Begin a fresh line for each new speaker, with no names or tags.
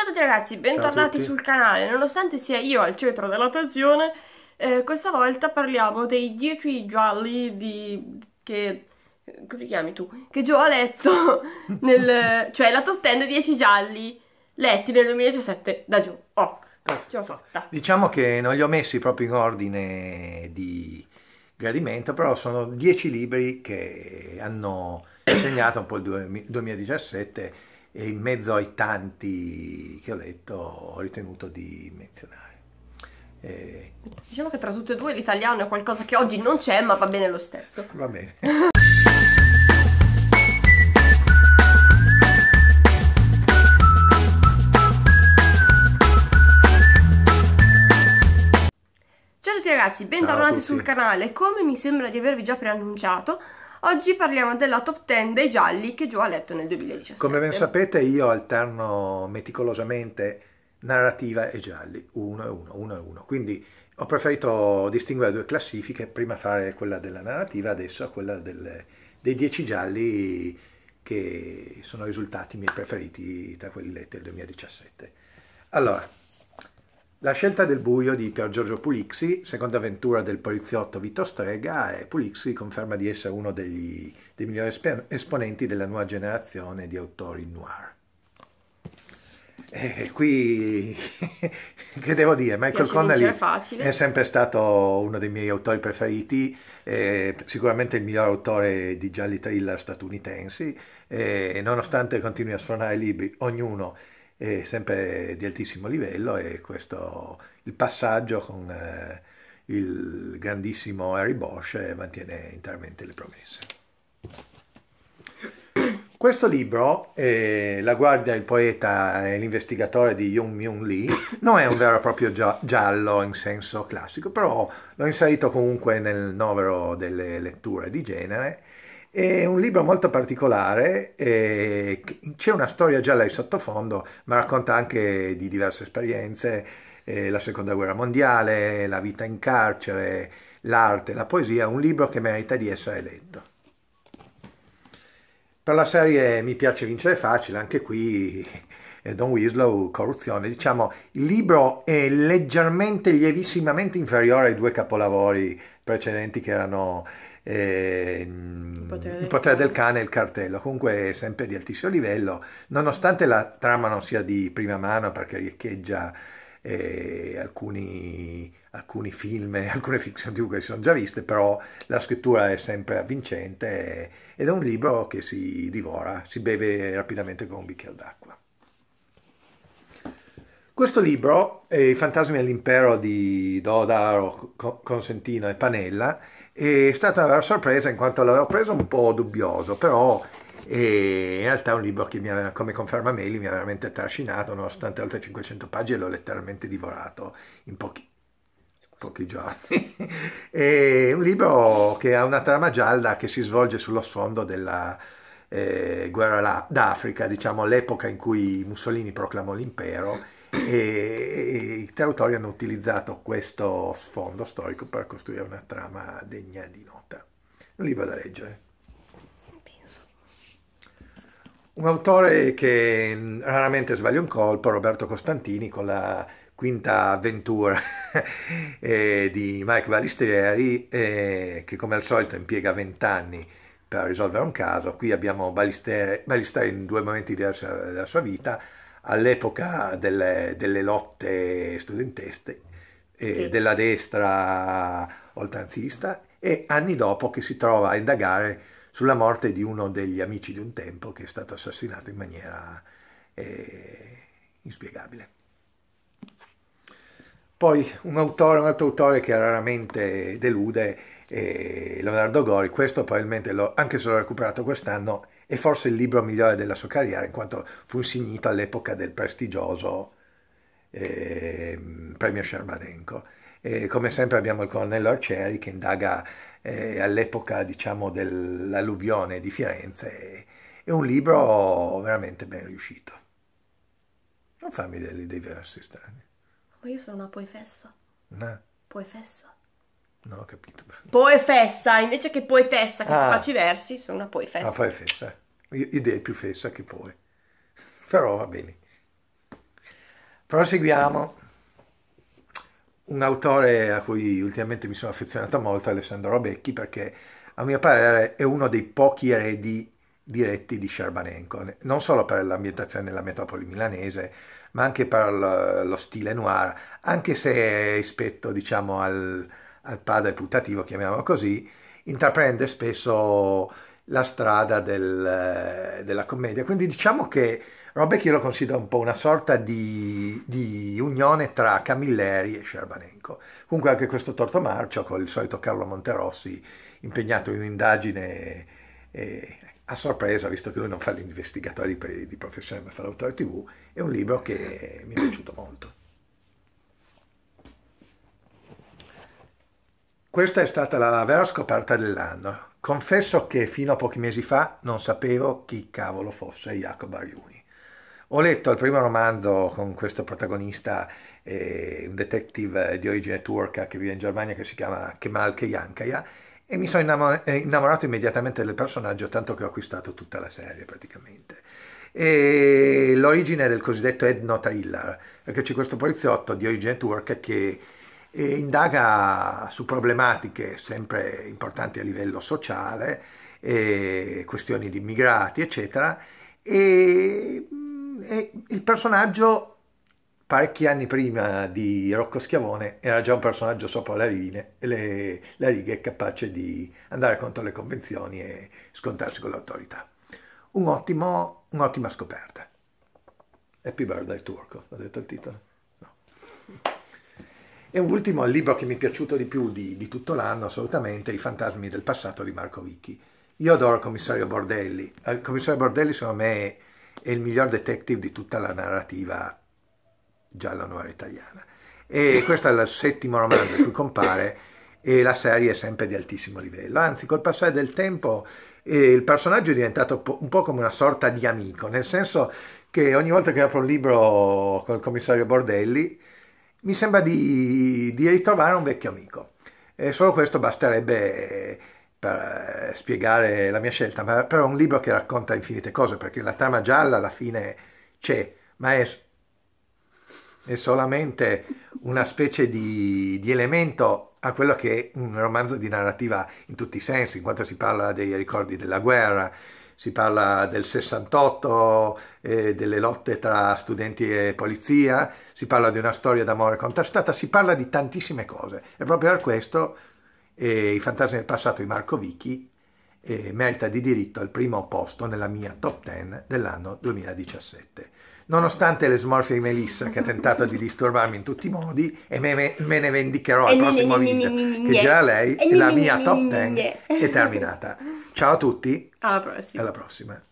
Ciao a tutti ragazzi, bentornati sul canale. Nonostante sia io al centro dell'attenzione, eh, questa volta parliamo dei 10 gialli di... che... come ti chiami tu? Che Gio ha letto, nel... cioè la top 10 dei 10 gialli letti nel 2017 da Gio. Oh, ce l'ho fatta. Diciamo che non li ho messi proprio in ordine di gradimento, però sono 10 libri che hanno segnato un po' il 2017 e in mezzo ai tanti che ho letto ho ritenuto di menzionare. E... Eh, diciamo che tra tutte e due l'italiano è qualcosa che oggi non c'è ma va bene lo stesso. Va bene. Ciao a tutti ragazzi, bentornati sul canale. Come mi sembra di avervi già preannunciato, Oggi parliamo della top 10 dei gialli che Gio ha letto nel 2017. Come ben sapete io alterno meticolosamente narrativa e gialli, uno e uno, uno e uno. Quindi ho preferito distinguere due classifiche, prima fare quella della narrativa, adesso quella del, dei dieci gialli che sono risultati miei preferiti da quelli letti nel 2017. Allora, la scelta del buio di Pier Giorgio Pulixi, seconda avventura del poliziotto Vito Strega, e Pulixi conferma di essere uno degli, dei migliori esponenti della nuova generazione di autori noir. E eh, qui, che devo dire, Michael Connelly è, è sempre stato uno dei miei autori preferiti, eh, sicuramente il miglior autore di gialli thriller statunitensi, eh, e eh, nonostante continui a suonare libri, ognuno eh, sempre di altissimo livello e questo il passaggio con eh, il grandissimo Harry Bosch eh, mantiene interamente le promesse. Questo libro, eh, La guardia, il poeta e l'investigatore di Jung Myung Lee, non è un vero e proprio giallo in senso classico, però l'ho inserito comunque nel novero delle letture di genere è un libro molto particolare, eh, c'è una storia già lei sottofondo, ma racconta anche di diverse esperienze, eh, la seconda guerra mondiale, la vita in carcere, l'arte, la poesia, un libro che merita di essere letto. Per la serie Mi piace vincere facile, anche qui eh, Don Winslow, Corruzione, diciamo, il libro è leggermente, lievissimamente inferiore ai due capolavori precedenti che erano eh, il, potere del, il potere del cane e il cartello, comunque è sempre di altissimo livello, nonostante la trama non sia di prima mano perché riecheggia eh, alcuni, alcuni, film, alcune fiction TV che si sono già viste, però la scrittura è sempre avvincente ed è un libro che si divora, si beve rapidamente con un bicchiere d'acqua. Questo libro, eh, I fantasmi all'impero di Dodaro, Consentino e Panella, è stata una sorpresa in quanto l'avevo preso un po' dubbioso, però in realtà è un libro che mi ha, come conferma Meli mi ha veramente trascinato, nonostante oltre 500 pagine l'ho letteralmente divorato in pochi, pochi giorni. è un libro che ha una trama gialla che si svolge sullo sfondo della eh, guerra d'Africa, diciamo l'epoca in cui Mussolini proclamò l'impero e, i tre autori hanno utilizzato questo sfondo storico per costruire una trama degna di nota. Un libro da leggere. Un autore che raramente sbaglia un colpo, Roberto Costantini, con la quinta avventura eh, di Mike Balistieri, eh, che come al solito impiega vent'anni per risolvere un caso. Qui abbiamo Balistieri, in due momenti diversi della sua vita, all'epoca delle, delle lotte studenteste eh, sì. della destra oltranzista e anni dopo che si trova a indagare sulla morte di uno degli amici di un tempo che è stato assassinato in maniera eh, inspiegabile. Poi un, autore, un altro autore che raramente delude è Leonardo Gori, questo probabilmente l'ho anche se l'ho recuperato quest'anno e forse il libro migliore della sua carriera in quanto fu insignito all'epoca del prestigioso eh, premio E come sempre abbiamo il colonnello Arcieri che indaga eh, all'epoca diciamo, dell'alluvione di Firenze. È un libro veramente ben riuscito. Non farmi dei, idee diverse strane. Ma oh, io sono una poefessa. Una? Poefessa. Non ho capito. Poefessa, invece che poetessa che ah. faccio i versi, sono una poefessa. Ah, poefessa. Idee più fessa che poi. Però va bene. Proseguiamo. Un autore a cui ultimamente mi sono affezionato molto, Alessandro Robecchi, perché a mio parere è uno dei pochi eredi diretti di Scerbanenko, non solo per l'ambientazione della metropoli milanese, ma anche per lo stile noir, anche se rispetto diciamo al, al padre putativo, chiamiamolo così, intraprende spesso la strada del, eh, della commedia. Quindi diciamo che Robeck io lo considero un po' una sorta di, di unione tra Camilleri e Scerbanenko. Comunque anche questo Torto Marcio con il solito Carlo Monterossi impegnato in un'indagine eh, a sorpresa, visto che lui non fa l'investigatore di, di professione ma fa l'autore tv, è un libro che mi è piaciuto molto. Questa è stata la vera scoperta dell'anno. Confesso che fino a pochi mesi fa non sapevo chi cavolo fosse Jacob Ariuni. Ho letto il primo romanzo con questo protagonista, eh, un detective di origine turca che vive in Germania che si chiama Kemal Keyankaya e mi sono eh, innamorato immediatamente del personaggio, tanto che ho acquistato tutta la serie praticamente. E l'origine del cosiddetto Edno thriller, perché c'è questo poliziotto di origine turca che e indaga su problematiche sempre importanti a livello sociale, questioni di immigrati, eccetera, e, mm, e, il personaggio parecchi anni prima di Rocco Schiavone era già un personaggio sopra la, line, le, la riga e capace di andare contro le convenzioni e scontarsi con l'autorità. Un ottimo, un'ottima scoperta. Happy Birthday Turco, ho detto il titolo. E ultimo, il libro che mi è piaciuto di più di, di tutto l'anno, assolutamente, I fantasmi del passato di Marco Vicchi. Io adoro il commissario Bordelli. Eh, il commissario Bordelli, secondo me, è il miglior detective di tutta la narrativa gialla nuova italiana. E questo è il settimo romanzo in cui compare e la serie è sempre di altissimo livello. Anzi, col passare del tempo eh, il personaggio è diventato un po' come una sorta di amico, nel senso che ogni volta che apro un libro col commissario Bordelli mi sembra di, di ritrovare un vecchio amico. E solo questo basterebbe eh, per eh, spiegare la mia scelta, ma però è un libro che racconta infinite cose, perché la trama gialla alla fine c'è, ma è, è solamente una specie di, di elemento a quello che è un romanzo di narrativa in tutti i sensi, in quanto si parla dei ricordi della guerra, si parla del 68, eh, delle lotte tra studenti e polizia, si parla di una storia d'amore contrastata, si parla di tantissime cose. E proprio per questo eh, I fantasmi del passato di Marco Vichi eh, merita di diritto al primo posto nella mia top 10 dell'anno 2017 nonostante le smorfie di Melissa che ha tentato di disturbarmi in tutti i modi e me, me, ne vendicherò al prossimo video che già lei la mia top 10 è terminata. Ciao a tutti. Alla prossima. Alla prossima.